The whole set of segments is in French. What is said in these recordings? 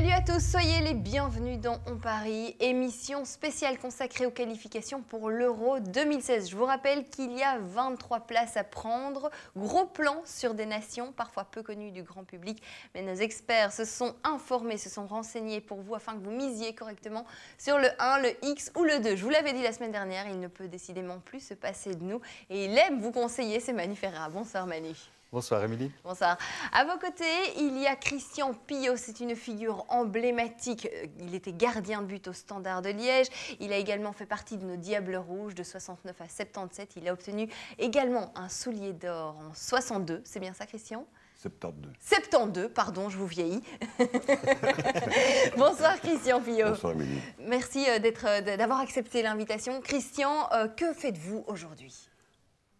Salut à tous, soyez les bienvenus dans On Paris, émission spéciale consacrée aux qualifications pour l'Euro 2016. Je vous rappelle qu'il y a 23 places à prendre, gros plan sur des nations parfois peu connues du grand public, mais nos experts se sont informés, se sont renseignés pour vous afin que vous misiez correctement sur le 1, le X ou le 2. Je vous l'avais dit la semaine dernière, il ne peut décidément plus se passer de nous et il aime vous conseiller, c'est Manu Bonsoir Manu. Bonsoir Émilie. Bonsoir. À vos côtés, il y a Christian Pillot. C'est une figure emblématique. Il était gardien de but au Standard de Liège. Il a également fait partie de nos Diables Rouges de 69 à 77. Il a obtenu également un soulier d'or en 62. C'est bien ça, Christian 72. 72, pardon, je vous vieillis. Bonsoir Christian Pillot. Bonsoir Émilie. Merci euh, euh, d'avoir accepté l'invitation. Christian, euh, que faites-vous aujourd'hui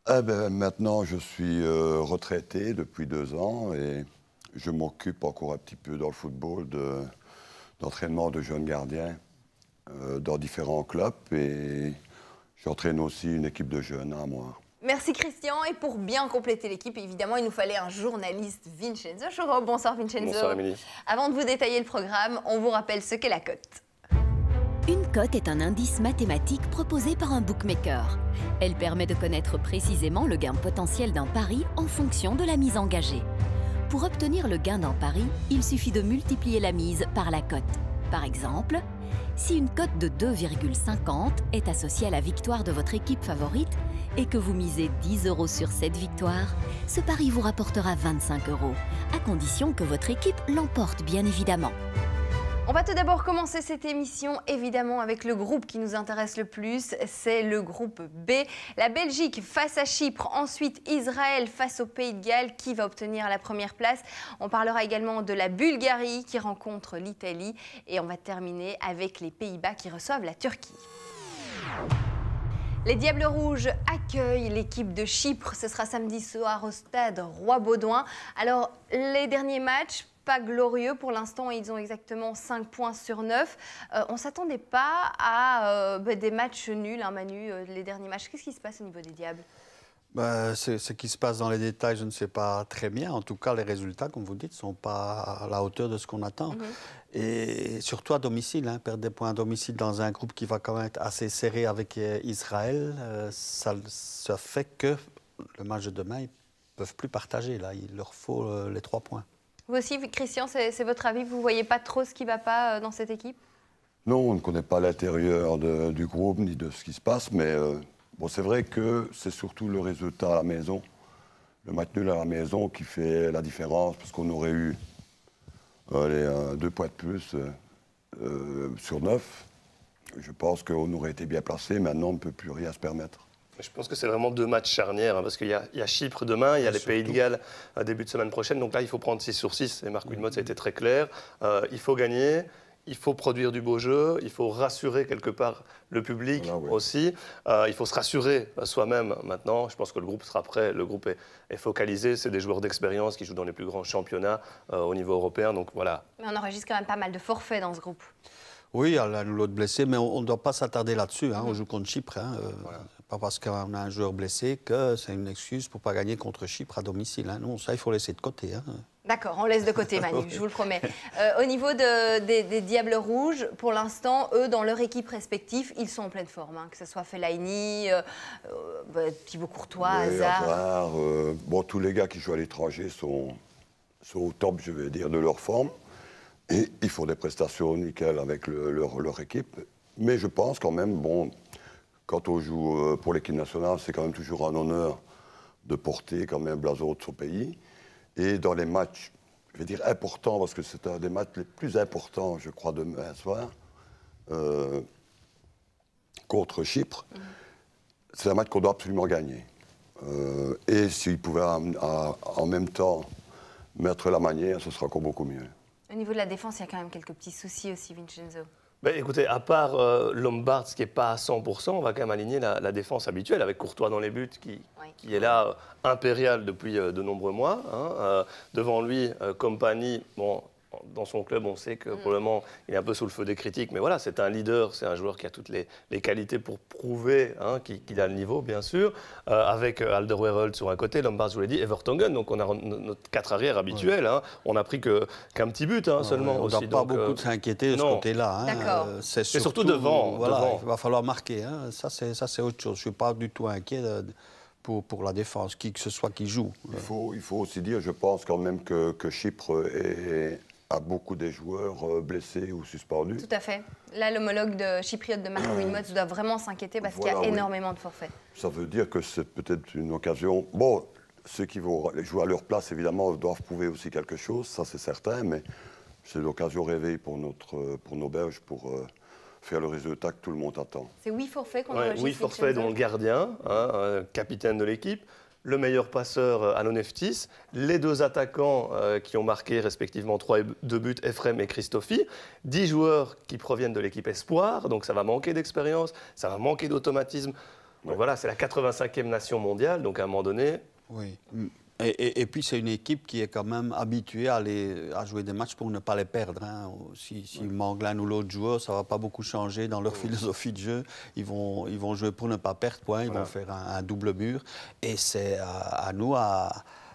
eh ben, maintenant, je suis euh, retraité depuis deux ans et je m'occupe encore un petit peu dans le football d'entraînement de, jeunes gardiens euh, dans différents clubs et j'entraîne aussi une équipe de jeunes à hein, moi. Merci Christian. Et pour bien compléter l'équipe, évidemment, il nous fallait un journaliste, Vincenzo Choro. Bonsoir Vincenzo. Bonsoir Amélie. Avant de vous détailler le programme, on vous rappelle ce qu'est la cote. Une cote est un indice mathématique proposé par un bookmaker. Elle permet de connaître précisément le gain potentiel d'un pari en fonction de la mise engagée. Pour obtenir le gain d'un pari, il suffit de multiplier la mise par la cote. Par exemple, si une cote de 2,50 est associée à la victoire de votre équipe favorite et que vous misez 10 euros sur cette victoire, ce pari vous rapportera 25 euros, à condition que votre équipe l'emporte bien évidemment. On va tout d'abord commencer cette émission évidemment avec le groupe qui nous intéresse le plus, c'est le groupe B. La Belgique face à Chypre, ensuite Israël face au Pays de Galles qui va obtenir la première place. On parlera également de la Bulgarie qui rencontre l'Italie et on va terminer avec les Pays-Bas qui reçoivent la Turquie. Les Diables Rouges accueillent l'équipe de Chypre. Ce sera samedi soir au stade Roi Baudouin. Alors, les derniers matchs pas glorieux. Pour l'instant, ils ont exactement 5 points sur 9. Euh, on ne s'attendait pas à euh, bah, des matchs nuls, hein, Manu, euh, les derniers matchs. Qu'est-ce qui se passe au niveau des Diables bah, ce qui se passe dans les détails, je ne sais pas très bien. En tout cas, les résultats, comme vous dites, ne sont pas à la hauteur de ce qu'on attend. Mhm. Et surtout à domicile, hein, perdre des points à domicile dans un groupe qui va quand même être assez serré avec Israël, ça, fait que le match de demain, ils ne peuvent plus partager. Là. Il leur faut les trois points. Vous aussi, Christian, c'est votre avis Vous ne voyez pas trop ce qui ne va pas euh, dans cette équipe Non, on ne connaît pas l'intérieur du groupe ni de ce qui se passe, mais euh, bon, c'est vrai que c'est surtout le résultat à la maison, le maintenu à la maison qui fait la différence, parce qu'on aurait eu les, deux points de plus euh, sur neuf. Je pense qu'on aurait été bien placé, maintenant on ne peut plus rien se permettre. Je pense que c'est vraiment deux matchs charnières, hein, parce qu'il y, a Chypre demain, il y a ah, les Pays de Galles euh, début de semaine prochaine. Donc là, il faut prendre 6 sur 6, et Marc mm. Wilmot, ça a été très clair. Euh, il faut gagner. Il faut produire du beau jeu, il faut rassurer quelque part le public ah, aussi. Euh, il faut se rassurer soi-même maintenant. Je pense que le groupe sera prêt, le groupe est, focalisé. C'est des joueurs d'expérience qui jouent dans les plus grands championnats au niveau européen. Donc voilà. Mais on enregistre quand même pas mal de forfaits dans ce groupe. Oui, il y a l'autre blessé, mais on ne doit pas s'attarder là-dessus. Hein. On mm. joue contre Chypre. Hein, voilà pas parce qu'on a un joueur blessé que c'est une excuse pour pas gagner contre Chypre à domicile. Hein. Non, ça, il faut laisser de côté. Hein. D'accord, on laisse de côté Manu, je vous le promets. Euh, au niveau de, des, Diables Rouges, pour l'instant, eux, dans leur équipe respective, ils sont en pleine forme, hein. que ce soit Fellaini, euh, euh bah, Thibaut Courtois, Hazard. Euh, bon, tous les gars qui jouent à l'étranger sont, au top, je vais dire, de leur forme. Et ils font des prestations nickel avec leur, leur équipe. Mais je pense quand même, bon, quand on joue euh, pour l'équipe nationale, c'est quand même toujours un honneur de porter quand même un blason de son pays. Et dans les matchs, je vais dire importants, parce que c'est un des matchs les plus importants, je crois, demain soir, euh, contre Chypre, c'est un match qu'on doit absolument gagner. Euh, et s'il pouvait en même temps mettre la manière, ce sera encore beaucoup mieux. Au niveau de la défense, il y a quand même quelques petits soucis aussi, Vincenzo. Ben, écoutez, à part euh, Lombard, ce qui n'est pas à 100%, on va quand même aligner la, défense habituelle avec Courtois dans les buts, qui, est là euh, impérial depuis euh, de nombreux mois. Hein, devant lui, Compagnie, bon, dans son club, on sait que mm. probablement, pour le moment, il est un peu sous le feu des critiques, mais voilà, c'est un leader, c'est un joueur qui a toutes les, qualités pour prouver hein, qu'il a le niveau, bien sûr. Euh, avec euh, Alderweireld sur un côté, Lombard, je vous l'ai dit, Evertongen, donc on a notre quatre arrière habituel. Hein. On n'a pris qu'un petit but hein, seulement. Il aussi, pas beaucoup euh, de s'inquiéter de ce côté-là. C'est surtout, devant, voilà, Il va falloir marquer. Ça, c'est autre chose. Je ne suis pas du tout inquiet. Pour, la défense, qui que ce soit qui joue. Il faut, aussi dire, je pense quand même que Chypre est, à beaucoup des joueurs euh, blessés ou suspendus. Tout à fait. Là, l'homologue de chypriote de Marco Wilmots doit vraiment s'inquiéter parce qu'il y a énormément de forfaits. Ça veut dire que c'est peut-être une occasion. Bon, ceux qui vont jouer à leur place, évidemment, doivent prouver aussi quelque chose, ça c'est certain, mais c'est l'occasion rêvée pour, notre, pour nos Belges pour euh, faire le résultat que tout le monde attend. C'est huit forfaits qu'on a Oui, 8 forfaits, dont le gardien, hein, euh, capitaine de l'équipe, le meilleur passeur à euh, l'Oneftis, les deux attaquants euh, qui ont marqué respectivement 3 et 2 buts, Ephraim et Christophe, 10 joueurs qui proviennent de l'équipe Espoir, donc ça va manquer d'expérience, ça va manquer d'automatisme. Donc voilà, c'est la 85e nation mondiale, donc à un moment donné... Oui, et, puis c'est une équipe qui est quand même habituée à, à jouer des matchs pour ne pas les perdre. Hein. Si, manque l'un ou l'autre joueur, ça ne va pas beaucoup changer dans leur philosophie de jeu. Ils vont, ils vont jouer pour ne pas perdre, Ils vont faire un, double mur. Et c'est à, à nous à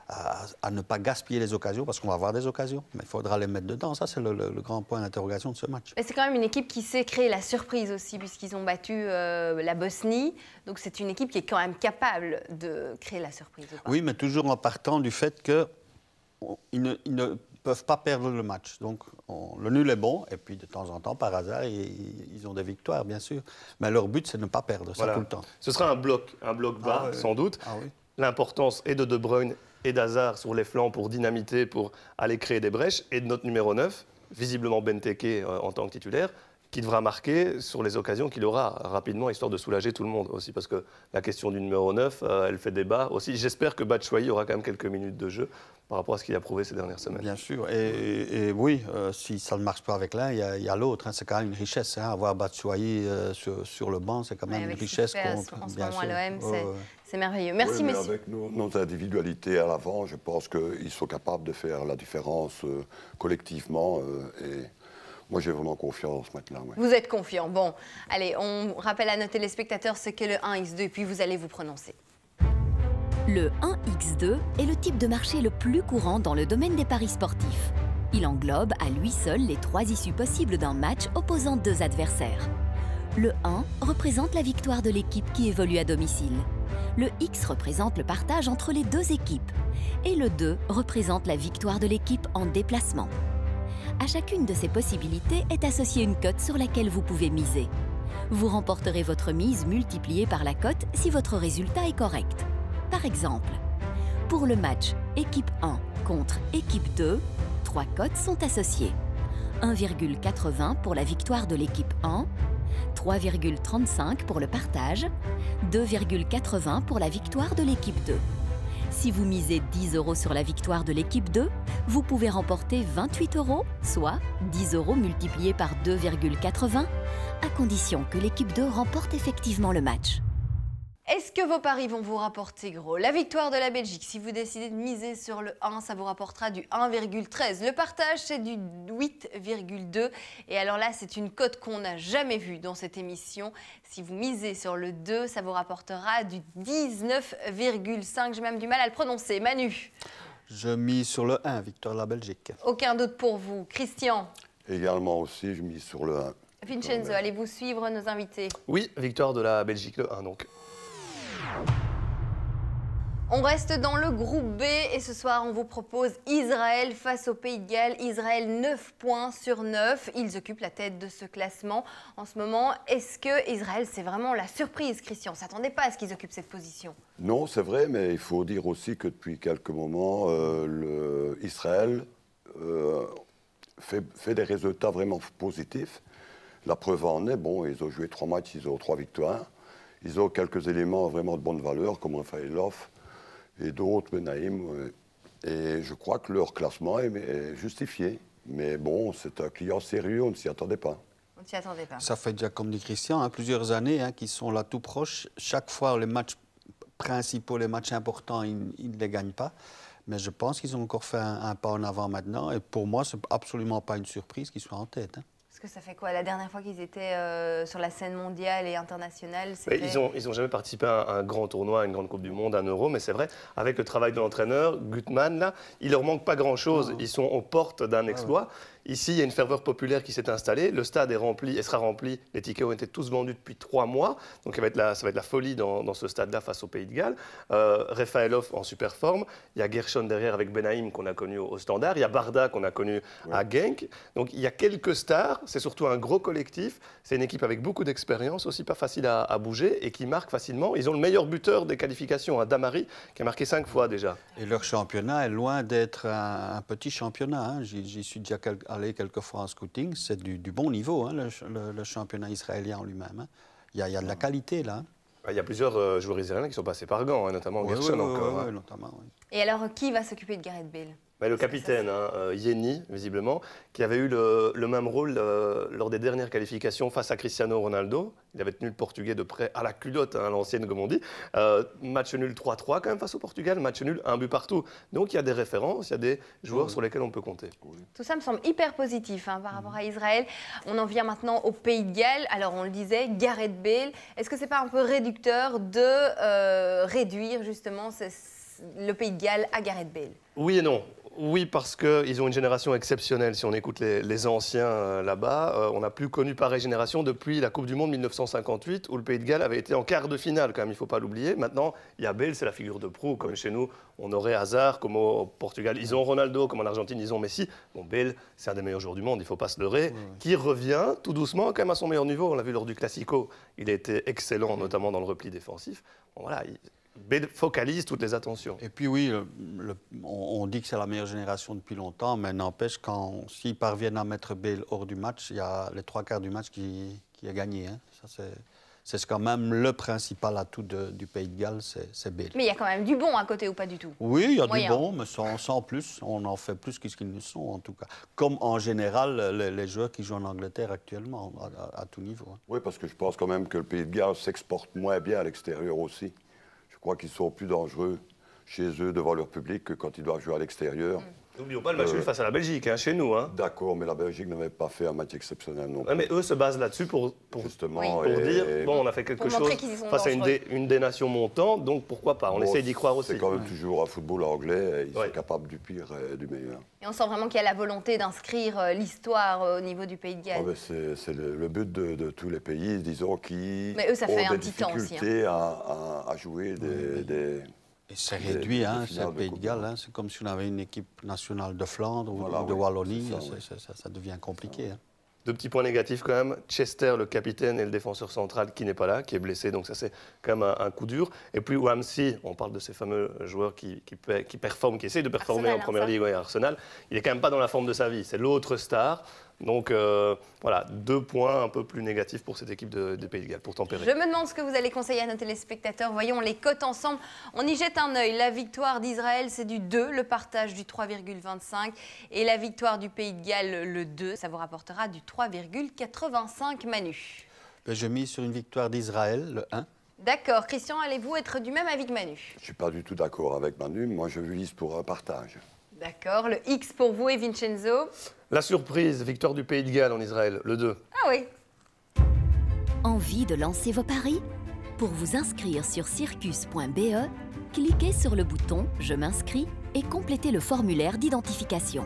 à, ne pas gaspiller les occasions, parce qu'on va avoir des occasions, mais il faudra les mettre dedans. Ça, c'est le, grand point d'interrogation de ce match. Mais c'est quand même une équipe qui sait créer la surprise aussi, puisqu'ils ont battu euh, la Bosnie. Donc c'est une équipe qui est quand même capable de créer la surprise. Oui, mais toujours en partant du fait qu'ils ne, peuvent pas perdre le match. Donc le nul est bon, et puis de temps en temps, par hasard, ils, ont des victoires, bien sûr. Mais leur but, c'est de ne pas perdre, ça tout le temps. Ce sera un bloc, un bloc bas, ah sans doute. Ah L'importance est de De Bruyne et d'hasard sur les flancs pour dynamiter, pour aller créer des brèches, et de notre numéro 9, visiblement Benteke euh, en tant que titulaire, qui devra marquer sur les occasions qu'il aura rapidement, histoire de soulager tout le monde aussi, parce que la question du numéro 9, euh, elle fait débat aussi. J'espère que Batshuayi aura quand même quelques minutes de jeu par rapport à ce qu'il a prouvé ces dernières semaines. Bien sûr, et, et, oui, euh, si ça ne marche pas avec l'un, il y a, l'autre. Hein. C'est quand même une richesse, hein, avoir Batshuayi euh, sur, le banc, c'est quand même une richesse. pour en ce c'est merveilleux. Merci, oui, messieurs. Avec nos, nos, individualités à l'avant, je pense qu'ils sont capables de faire la différence collectivement et moi, j'ai vraiment confiance maintenant. Vous êtes confiant. Bon, allez, on rappelle à nos téléspectateurs ce qu'est le 1x2, et puis vous allez vous prononcer. Le 1x2 est le type de marché le plus courant dans le domaine des paris sportifs. Il englobe à lui seul les trois issues possibles d'un match opposant deux adversaires. Le 1 représente la victoire de l'équipe qui évolue à domicile. Le X représente le partage entre les deux équipes. Et le 2 représente la victoire de l'équipe en déplacement. À chacune de ces possibilités est associée une cote sur laquelle vous pouvez miser. Vous remporterez votre mise multipliée par la cote si votre résultat est correct. Par exemple, pour le match équipe 1 contre équipe 2, trois cotes sont associées. 1,80 pour la victoire de l'équipe 1, 3,35 pour le partage, 2,80 pour la victoire de l'équipe 2. Si vous misez 10 euros sur la victoire de l'équipe 2, vous pouvez remporter 28 euros, soit 10 euros multipliés par 2,80, à condition que l'équipe 2 remporte effectivement le match. Est-ce que vos paris vont vous rapporter gros La victoire de la Belgique, si vous décidez de miser sur le 1, ça vous rapportera du 1,13. Le partage, c'est du 8,2. Et alors là, c'est une cote qu'on n'a jamais vue dans cette émission. Si vous misez sur le 2, ça vous rapportera du 19,5. J'ai même du mal à le prononcer. Manu je mis sur le 1, victoire de la Belgique. Aucun doute pour vous. Christian Également aussi, je mis sur le 1. Vincenzo, allez-vous suivre nos invités Oui, victoire de la Belgique, le 1 donc. On reste dans le groupe B et ce soir, on vous propose Israël face au Pays de Galles. Israël 9 points sur 9. Ils occupent la tête de ce classement en ce moment. Est-ce que Israël, c'est vraiment la surprise, Christian On ne s'attendait pas à ce qu'ils occupent cette position. Non, c'est vrai, mais il faut dire aussi que depuis quelques moments, euh, Israël euh, fait, des résultats vraiment positifs. La preuve en est, bon, ils ont joué trois matchs, ils ont trois victoires. Ils ont quelques éléments vraiment de bonne valeur, comme Raphaël off et d'autres, menaïm Et je crois que leur classement est justifié. Mais bon, c'est un client sérieux, on ne s'y attendait pas. On ne s'y attendait pas. Ça fait déjà, comme dit Christian, hein, plusieurs années hein, qu'ils sont là tout proches. Chaque fois, les matchs principaux, les matchs importants, ils, ne les gagnent pas. Mais je pense qu'ils ont encore fait un, pas en avant maintenant. Et pour moi, ce n'est absolument pas une surprise qu'ils soient en tête. Hein. Parce que ça fait quoi La dernière fois qu'ils étaient euh, sur la scène mondiale et internationale, Ils n'ont ont jamais participé à un, grand tournoi, à une grande Coupe du Monde, à un Euro, mais c'est vrai, avec le travail de l'entraîneur, Gutmann, là, il leur manque pas grand-chose. Ils sont aux portes d'un ah exploit. Ici, il y a une ferveur populaire qui s'est installée. Le stade est rempli et sera rempli. Les tickets ont été tous vendus depuis trois mois. Donc, ça va être la, ça va être la folie dans, ce stade-là face au Pays de Galles. Euh, Rafaelov en super forme. Il y a Gershon derrière avec Benaïm qu'on a connu au, Standard. Il y a Barda qu'on a connu à Genk. Donc, il y a quelques stars. C'est surtout un gros collectif. C'est une équipe avec beaucoup d'expérience, aussi pas facile à, bouger et qui marque facilement. Ils ont le meilleur buteur des qualifications, à hein, Damari, qui a marqué cinq fois déjà. Et leur championnat est loin d'être un, petit championnat. Hein. J'y suis déjà Quelques fois en scouting, c'est du, bon niveau, hein, le, championnat israélien lui-même. Hein. Il y, a de la qualité là. Hein. Bah, il y a plusieurs euh, joueurs israéliens qui sont passés par Gand, notamment oui, Et alors, qui va s'occuper de Gareth Bale bah, le capitaine, Yeni, hein, euh, visiblement, qui avait eu le, même rôle euh, lors des dernières qualifications face à Cristiano Ronaldo. Il avait tenu le Portugais de près à la culotte, hein, l'ancienne, comme on dit. Euh, match nul 3-3 quand même face au Portugal, match nul, un but partout. Donc il y a des références, il y a des joueurs sur lesquels on peut compter. Tout ça me semble hyper positif hein, par rapport mmh. à Israël. On en vient maintenant au Pays de Galles. Alors on le disait, Gareth Bale, est-ce que ce n'est pas un peu réducteur de réduire justement le Pays de Galles à Gareth Bale oui et non. Oui, parce qu'ils ont une génération exceptionnelle. Si on écoute les, anciens euh, là-bas, euh, on n'a plus connu pareille génération depuis la Coupe du Monde 1958, où le Pays de Galles avait été en quart de finale, quand même, il ne faut pas l'oublier. Maintenant, il y a Bale, c'est la figure de proue. Comme chez nous, on aurait hasard, comme au, Portugal, ils ont Ronaldo, comme en Argentine, ils ont Messi. Bon, Bale, c'est un des meilleurs joueurs du monde, il ne faut pas se leurrer, qui revient tout doucement, quand même, à son meilleur niveau. On l'a vu lors du Classico. Il a été excellent, notamment dans le repli défensif. voilà, focalise toutes les attentions. Et puis oui, on, dit que c'est la meilleure génération depuis longtemps, mais n'empêche, quand s'ils parviennent à mettre Bale hors du match, il y a les trois quarts du match qui, qui est gagné. Hein. Ça, c'est quand même le principal atout du Pays de Galles, c'est Bale. Mais il y a quand même du bon à côté ou pas du tout Oui, il y a du bon, mais sans, plus. On en fait plus qu'ils ne sont, en tout cas. Comme en général les, joueurs qui jouent en Angleterre actuellement, à, tout niveau. Hein. Oui, parce que je pense quand même que le Pays de Galles s'exporte moins bien à l'extérieur aussi. Je crois qu'ils sont plus dangereux chez eux devant leur public que quand ils doivent jouer à l'extérieur. Mm. N'oublions pas le match euh, face à la Belgique, hein, chez nous. Hein. D'accord, mais la Belgique n'avait pas fait un match exceptionnel non plus. mais eux se basent là-dessus pour, Justement, dire bon, on a fait quelque chose face à une des, nations montantes, donc pourquoi pas On essaie d'y croire aussi. C'est quand même toujours un football anglais, ils sont capables du pire et du meilleur. Et on sent vraiment qu'il y a la volonté d'inscrire euh, l'histoire euh, au niveau du pays de Galles. Ah, c'est le, but de, tous les pays, disons, qui. ça fait ont un des hein. À, jouer des et c'est réduit, hein, c'est Pays de Galles. Hein, c'est comme si on avait une équipe nationale de Flandre ou de Wallonie. Ça, devient compliqué. Hein. Deux petits points négatifs quand même. Chester, le capitaine et le défenseur central qui n'est pas là, qui est blessé. Donc ça, c'est quand même un, coup dur. Et puis Ramsey, on parle de ces fameux joueurs qui, qui, qui performent, qui essayent de performer en Première hein, Ligue et Arsenal. Il n'est quand même pas dans la forme de sa vie. C'est l'autre star. Donc euh, voilà, deux points un peu plus négatifs pour cette équipe de, des Pays de Galles, pour tempérer. Je me demande ce que vous allez conseiller à nos téléspectateurs. Voyons les cotes ensemble. On y jette un œil. La victoire d'Israël, c'est du 2, le partage du 3,25. Et la victoire du Pays de Galles, le 2, ça vous rapportera du 3,85 Manu. Ben, je mise sur une victoire d'Israël, le 1. D'accord. Christian, allez-vous être du même avis que Manu Je ne suis pas du tout d'accord avec Manu. Moi, je lise pour un partage. D'accord. Le X pour vous et Vincenzo La surprise, victoire du Pays de Galles en Israël, le 2. Ah oui. Envie de lancer vos paris Pour vous inscrire sur circus.be, cliquez sur le bouton Je m'inscris et complétez le formulaire d'identification.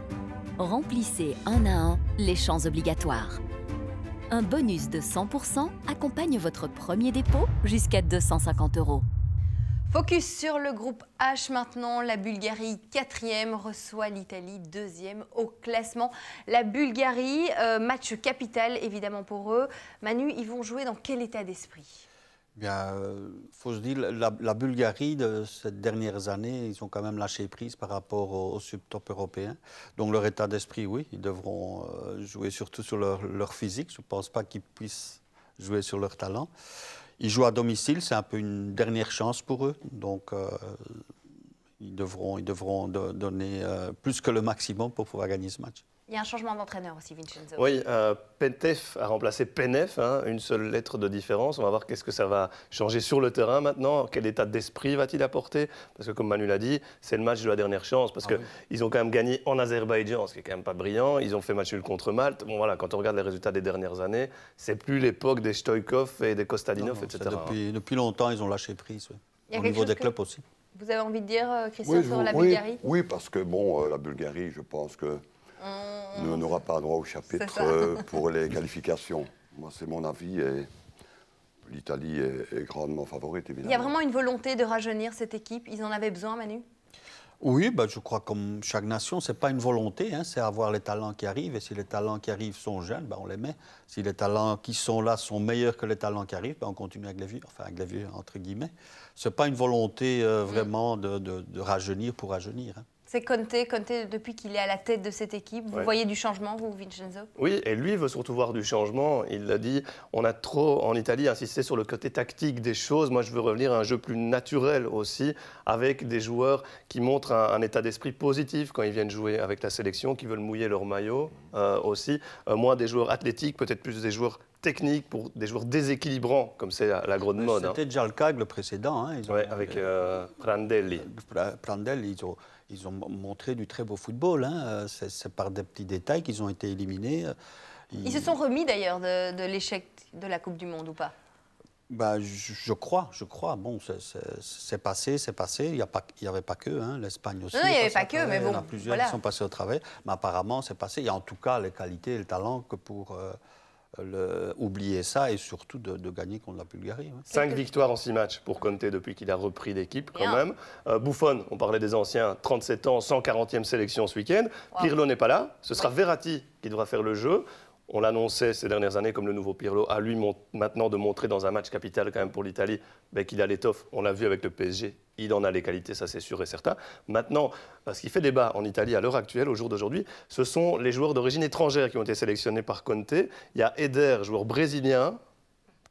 Remplissez un à un les champs obligatoires. Un bonus de 100% accompagne votre premier dépôt jusqu'à 250 euros. Focus sur le groupe H maintenant. La Bulgarie quatrième reçoit l'Italie deuxième au classement. La Bulgarie, euh, match capital évidemment pour eux. Manu, ils vont jouer dans quel état d'esprit Bien, euh, faut se dire, la, Bulgarie, de ces dernières années, ils ont quand même lâché prise par rapport au, au européens. européen. Donc leur état d'esprit, oui, ils devront euh, jouer surtout sur leur, leur physique. Je ne pense pas qu'ils puissent jouer sur leur talent. Ils jouent à domicile, c'est un peu une dernière chance pour eux. Donc, euh, ils devront, ils devront donner euh, plus que le maximum pour pouvoir gagner ce match. Il y a un changement d'entraîneur aussi, Vincenzo. Oui, euh, a remplacé Penef, hein, une seule lettre de différence. On va voir qu'est-ce que ça va changer sur le terrain maintenant. Quel état d'esprit va-t-il apporter Parce que comme Manu l'a dit, c'est le match de la dernière chance. Parce ah que qu'ils ont quand même gagné en Azerbaïdjan, ce qui est quand même pas brillant. Ils ont fait match nul contre Malte. Bon voilà, quand on regarde les résultats des dernières années, c'est plus l'époque des Stoïkov et des Kostadinov, etc. Depuis, longtemps, ils ont lâché prise. Au niveau des clubs aussi. Vous avez envie de dire, euh, Christian, sur la Bulgarie oui, parce que bon, euh, la Bulgarie, je pense que Mmh. on n'aura pas droit au chapitre euh, pour les qualifications. Moi, c'est mon avis et l'Italie est, grandement favorite, évidemment. Il y a vraiment une volonté de rajeunir cette équipe. Ils en avaient besoin, Manu oui, bah, je crois comme chaque nation, ce n'est pas une volonté, hein, c'est avoir les talents qui arrivent. Et si les talents qui arrivent sont jeunes, bah, on les met. Si les talents qui sont là sont meilleurs que les talents qui arrivent, ben, on continue avec les enfin avec entre guillemets. Ce n'est pas une volonté euh, mmh. vraiment de, rajeunir pour rajeunir. Hein. C'est Conte, Conte depuis qu'il est à la tête de cette équipe. Vous voyez du changement, vous, Vincenzo Oui, et lui veut surtout voir du changement. Il l'a dit, on a trop en Italie insisté sur le côté tactique des choses. Moi, je veux revenir à un jeu plus naturel aussi, avec des joueurs qui montrent un, état d'esprit positif quand ils viennent jouer avec la sélection, qui veulent mouiller leur maillot euh, aussi. Euh, moins des joueurs athlétiques, peut-être plus des joueurs techniques pour des joueurs déséquilibrants, comme c'est la, grande mode. Hein. C'était déjà le cas le précédent. Hein, avec euh, Prandelli. Prandelli, ils ont montré du très beau football. Hein, euh, c'est par des petits détails qu'ils ont été éliminés. Euh, ils... se sont remis d'ailleurs de, l'échec de la Coupe du Monde ou pas bah, je, crois, je crois. Bon, c'est passé, c'est passé. Il n'y avait pas que, hein, l'Espagne aussi. Non, il n'y avait pas que, mais bon. Il y en a plusieurs qui sont passés au travail, Mais apparemment, c'est passé. Il y a en tout cas les qualités et le talent que pour. Euh, oublier ça et surtout de, gagner contre la Bulgarie. Cinq victoires en six matchs pour Conte depuis qu'il a repris l'équipe quand même. Euh, Buffon, on parlait des anciens, 37 ans, 140e sélection ce week-end. Pirlo n'est pas là, ce sera Verratti qui devra faire le jeu. On l'annonçait ces dernières années comme le nouveau Pirlo. À lui maintenant de montrer dans un match capital quand même pour l'Italie ben, qu'il a l'étoffe. On l'a vu avec le PSG, il en a les qualités, ça c'est sûr et certain. Maintenant, euh, ce qui fait débat en Italie à l'heure actuelle, au jour d'aujourd'hui, ce sont les joueurs d'origine étrangère qui ont été sélectionnés par Conte. Il y a Eder, joueur brésilien,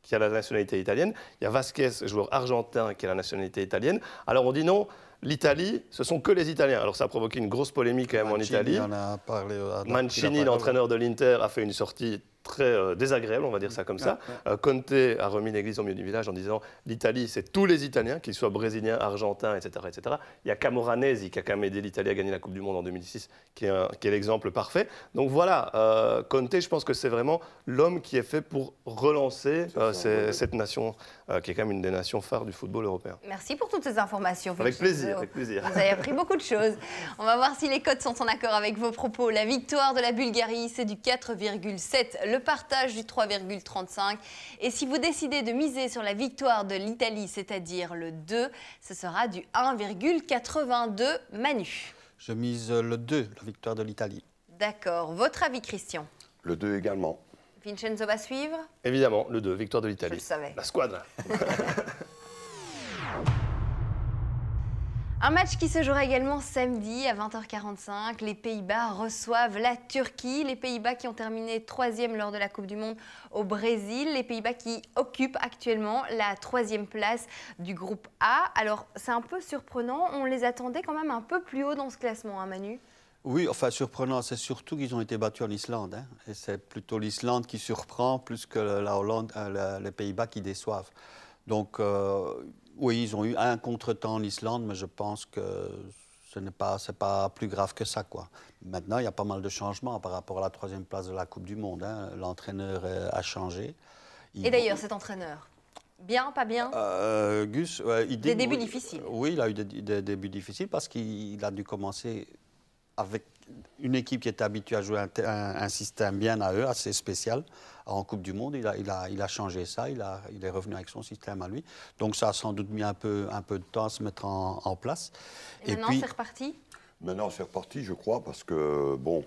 qui a la nationalité italienne. Il y a Vasquez, joueur argentin, qui a la nationalité italienne. Alors on dit non, L'Italie, ce sont que les Italiens. Alors ça a provoqué une grosse polémique quand même en Italie. Euh, Mancini, l'entraîneur de l'Inter, a fait une sortie très euh, désagréable, on va dire ça comme ça. Euh, Conte a remis l'église au milieu du village en disant l'Italie, c'est tous les Italiens, qu'ils soient brésiliens, argentins, etc., etc. Il y a Camoranesi qui a quand même aidé l'Italie à gagner la Coupe du Monde en 2006, qui est, l'exemple parfait. Donc voilà, euh, Conte, je pense que c'est vraiment l'homme qui est fait pour relancer cette nation, qui est quand même une des nations phares du football européen. Merci pour toutes ces informations. Avec plaisir, avec plaisir. Vous avez appris beaucoup de choses. On va voir si les codes sont en accord avec vos propos. La victoire de la Bulgarie, c'est du 4,7. Le partage du 3,35. Et si vous décidez de miser sur la victoire de l'Italie, c'est-à-dire le 2, ce sera du 1,82 Manu. Je mise le 2, la victoire de l'Italie. D'accord. Votre avis, Christian Le 2 également. Vincenzo va suivre Évidemment, le 2, victoire de l'Italie. Je le savais. La squadra Un match qui se jouera également samedi à 20h45. Les Pays-Bas reçoivent la Turquie. Les Pays-Bas qui ont terminé troisième lors de la Coupe du Monde au Brésil. Les Pays-Bas qui occupent actuellement la troisième place du groupe A. Alors c'est un peu surprenant. On les attendait quand même un peu plus haut dans ce classement, hein, Manu oui, enfin surprenant, c'est surtout qu'ils ont été battus en Islande. Hein. Et c'est plutôt l'Islande qui surprend plus que la Hollande, euh, les Pays-Bas qui déçoivent. Donc, euh, oui, ils ont eu un contretemps en Islande, mais je pense que ce n'est pas, pas plus grave que ça. Quoi. Maintenant, il y a pas mal de changements par rapport à la troisième place de la Coupe du Monde. Hein. L'entraîneur euh, a changé. Et d'ailleurs, cet entraîneur Bien, pas bien euh, Gus, il Des débuts difficiles. Oui, il a eu des, des débuts difficiles parce qu'il a dû commencer avec une équipe qui était habituée à jouer un, système bien à eux, assez spécial, en Coupe du Monde, il a, changé ça, il, est revenu avec son système à lui. Donc ça a sans doute mis un peu, un peu de temps à se mettre en, place. Et, maintenant, c'est reparti Maintenant, c'est reparti, je crois, parce que, bon,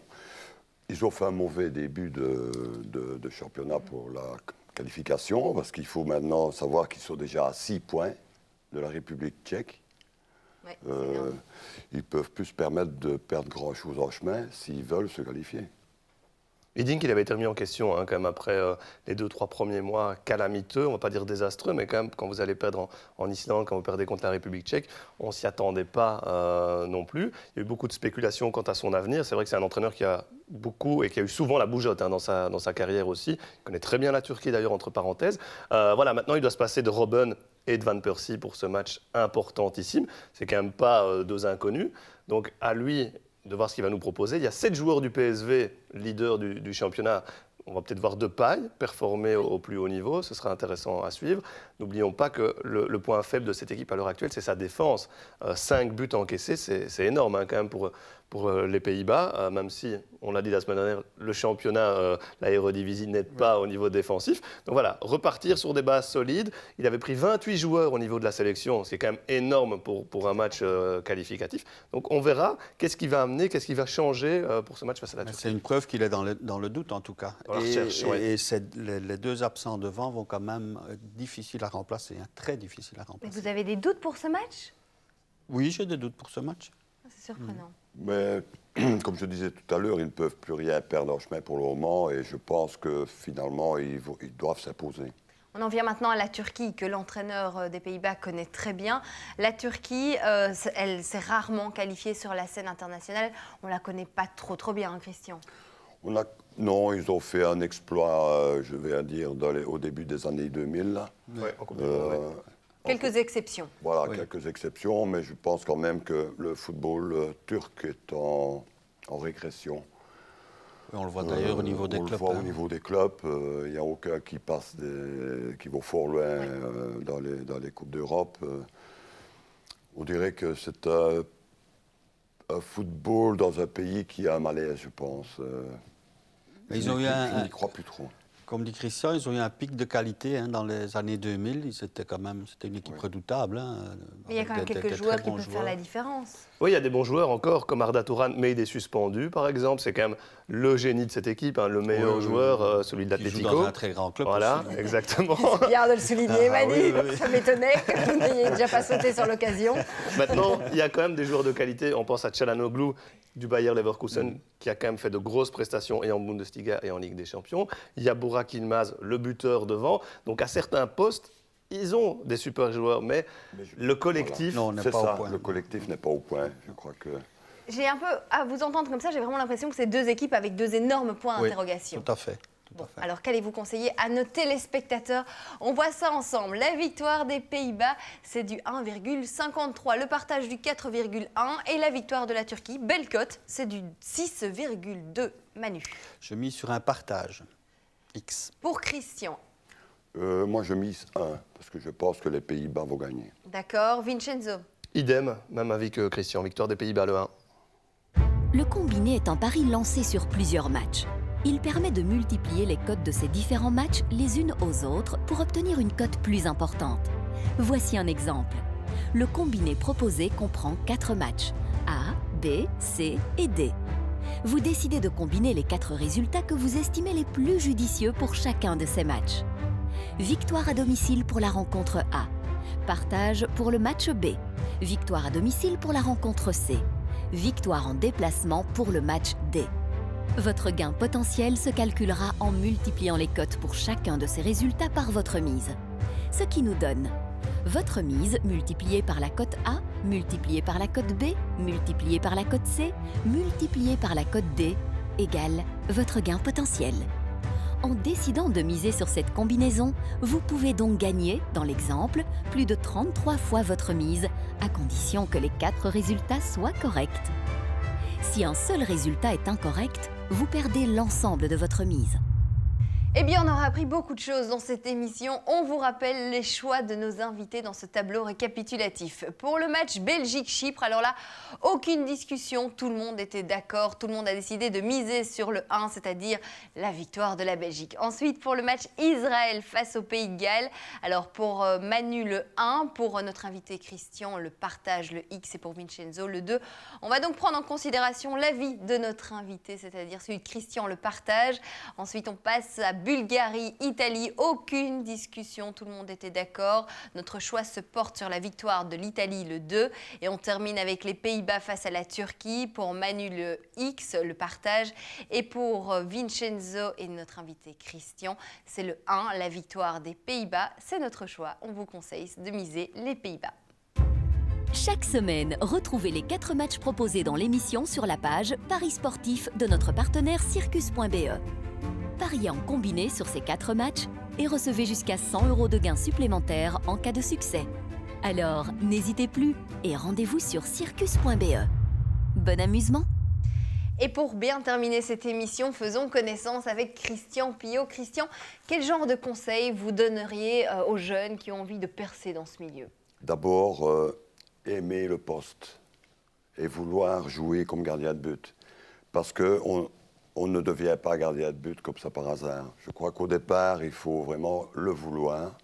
ils ont fait un mauvais début de, de championnat pour la qualification, parce qu'il faut maintenant savoir qu'ils sont déjà à 6 points de la République tchèque. Ils euh, ne ils peuvent plus se permettre de perdre grand-chose en chemin s'ils veulent se qualifier dit il avait été remis en question hein, quand même après euh, les deux, trois premiers mois calamiteux, on ne va pas dire désastreux, mais quand même quand vous allez perdre en, incident, Islande, quand vous perdez contre la République tchèque, on ne s'y attendait pas euh, non plus. Il y a eu beaucoup de spéculations quant à son avenir. C'est vrai que c'est un entraîneur qui a beaucoup et qui a eu souvent la bougeotte hein, dans, sa, dans sa carrière aussi. Il connaît très bien la Turquie d'ailleurs, entre parenthèses. Euh, voilà, maintenant il doit se passer de Robben et de Van Persie pour ce match importantissime. C'est quand même pas deux inconnus. Donc à lui de voir ce qu'il va nous proposer. Il y a sept joueurs du PSV, leader du, championnat. On va peut-être voir paille performer au, plus haut niveau, ce sera intéressant à suivre. N'oublions pas que le, point faible de cette équipe à l'heure actuelle, c'est sa défense. Euh, cinq buts encaissés, c'est énorme hein, quand même pour, pour euh, les Pays-Bas, euh, même si, on l'a dit la semaine dernière, le championnat, l'aérodivisie n'aide pas au niveau défensif. Donc voilà, repartir sur des bases solides. Il avait pris 28 joueurs au niveau de la sélection, C'est quand même énorme pour, pour un match qualificatif. Donc on verra qu'est-ce qui va amener, qu'est-ce qui va changer pour ce match face à la Turquie. C'est une preuve qu'il est dans le, dans le, doute en tout cas. et, les deux absents devant vont quand même être difficiles à remplacer, un hein. très difficile à remplacer. vous avez des doutes pour ce match Oui, j'ai des doutes pour ce match. Ah, c'est surprenant. Mm. Mais comme je disais tout à l'heure, ils ne peuvent plus rien perdre en chemin pour le moment et je pense que finalement, ils, ils doivent s'imposer. On en vient maintenant à la Turquie, que l'entraîneur euh, des Pays-Bas connaît très bien. La Turquie, euh, elle s'est rarement qualifiée sur la scène internationale. On ne la connaît pas trop, trop bien, hein, Christian. On, a, non, ils ont fait un exploit, euh, je vais dire, au début des années 2000. Euh, quelques exceptions. Voilà, quelques exceptions, mais je pense quand même que le football euh, turc est en, régression. On le voit d'ailleurs au niveau des clubs. On le voit au hein. niveau des clubs. Il n'y a aucun qui passe, des, qui va fort loin dans, les, Coupes d'Europe. on dirait que c'est un, un, football dans un pays qui a un malaise, je pense ils ont eu n'y plus trop. Comme dit Christian, ils ont eu un pic de qualité hein, dans les années 2000. C'était quand même c'était une équipe redoutable. Hein. mais il y a quand même quelques joueurs qui peuvent faire la différence. Oui, il y a des bons joueurs encore, comme Arda Touran, mais il est suspendu, par exemple. C'est quand même le génie de cette équipe, hein, le meilleur joueur, euh, celui de l'Atlético. un très grand club. Voilà, exactement. C'est bien de le souligner, ah, Manu. ça m'étonnait que vous n'ayez déjà pas sauté sur l'occasion. Maintenant, il y a quand même des joueurs de qualité. On pense à Chalanoglu du Bayer Leverkusen, mm. qui a quand même fait de grosses prestations et en Bundesliga et en Ligue des Champions. Il y a Burak Ilmaz, le buteur devant. Donc à certains postes, ils ont des super joueurs, mais, le collectif, c'est pas ça. Au point. Le collectif n'est pas au point. Je crois que j'ai un peu, à vous entendre comme ça, j'ai vraiment l'impression que c'est deux équipes avec deux énormes points d'interrogation. Tout à fait. Bon, alors, qu'allez-vous conseiller à nos téléspectateurs On voit ça ensemble. La victoire des Pays-Bas, c'est du 1,53. Le partage du 4,1. Et la victoire de la Turquie, belle cote, c'est du 6,2. Manu Je mise sur un partage. X. Pour Christian. Euh, moi, je mise 1, parce que je pense que les Pays-Bas vont gagner. D'accord. Vincenzo Idem, même avec Christian. Victoire des Pays-Bas, le 1. Le combiné est un pari lancé sur plusieurs matchs. Il permet de multiplier les cotes de ces différents matchs les unes aux autres pour obtenir une cote plus importante. Voici un exemple. Le combiné proposé comprend 4 matchs A, B, C et D. Vous décidez de combiner les 4 résultats que vous estimez les plus judicieux pour chacun de ces matchs. Victoire à domicile pour la rencontre A. Partage pour le match B. Victoire à domicile pour la rencontre C victoire en déplacement pour le match D. Votre gain potentiel se calculera en multipliant les cotes pour chacun de ces résultats par votre mise. Ce qui nous donne votre mise multipliée par la cote A, multipliée par la cote B, multipliée par la cote C, multipliée par la cote D, égale votre gain potentiel. En décidant de miser sur cette combinaison, vous pouvez donc gagner, dans l'exemple, plus de 33 fois votre mise à condition que les quatre résultats soient corrects. Si un seul résultat est incorrect, vous perdez l'ensemble de votre mise. Eh bien, on aura appris beaucoup de choses dans cette émission. On vous rappelle les choix de nos invités dans ce tableau récapitulatif. Pour le match Belgique-Chypre, alors là, aucune discussion. Tout le monde était d'accord. Tout le monde a décidé de miser sur le 1, c'est-à-dire la victoire de la Belgique. Ensuite, pour le match Israël face au Pays de Galles, alors pour euh, Manu, le 1. Pour euh, notre invité Christian, le partage, le X. Et pour Vincenzo, le 2. On va donc prendre en considération l'avis de notre invité, c'est-à-dire celui de Christian, le partage. Ensuite, on passe à Bulgarie, Italie, aucune discussion, tout le monde était d'accord. Notre choix se porte sur la victoire de l'Italie le 2 et on termine avec les Pays-Bas face à la Turquie pour Manu le X, le partage, et pour euh, Vincenzo et notre invité Christian, c'est le 1, la victoire des Pays-Bas, c'est notre choix. On vous conseille de miser les Pays-Bas. Chaque semaine, retrouvez les 4 matchs proposés dans l'émission sur la page Paris Sportif de notre partenaire circus.be pariez en combiné sur ces quatre matchs et recevez jusqu'à 100 euros de gains supplémentaires en cas de succès. Alors, n'hésitez plus et rendez-vous sur circus.be. Bon amusement et pour bien terminer cette émission, faisons connaissance avec Christian Pio. Christian, quel genre de conseils vous donneriez euh, aux jeunes qui ont envie de percer dans ce milieu D'abord, euh, aimer le poste et vouloir jouer comme gardien de but. Parce on on ne devient pas gardien de but comme ça par hasard. Je crois qu'au départ, il faut vraiment le vouloir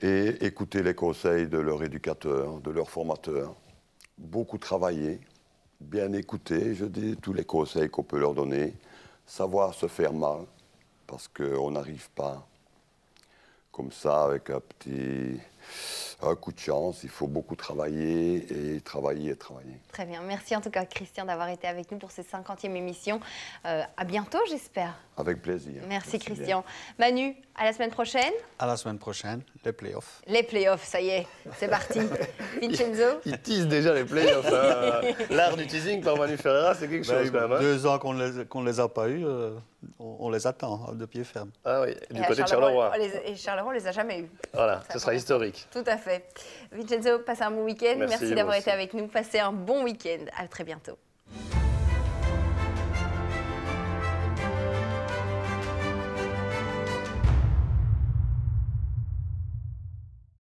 et écouter les conseils de leur éducateur, de leur formateur, beaucoup travailler, bien écouter, je dis, tous les conseils qu'on peut leur donner, savoir se faire mal, parce qu'on n'arrive pas comme ça avec un petit un coup de chance, il faut beaucoup travailler et travailler et travailler. Très bien, merci en tout cas Christian d'avoir été avec nous pour cette 50e émission. Euh, à bientôt j'espère. Avec plaisir. Merci, Christian. Manu, à la semaine prochaine. À la semaine prochaine, les playoffs. Les playoffs, ça y est, c'est parti. Vincenzo Il, tease déjà les playoffs. Hein. L'art du teasing par Manu Ferreira, c'est quelque ben, chose quand même. Hein. Deux ans qu'on les, ne les a pas eus, euh, on, les attend hein, de pied ferme. Ah oui, du côté de Charleroi. et Charleroi, ne les a jamais eus. Voilà, ce sera historique. Tout à fait. Vincenzo, passez un bon week-end. Merci, Merci d'avoir été avec nous. Passez un bon week-end. À très bientôt.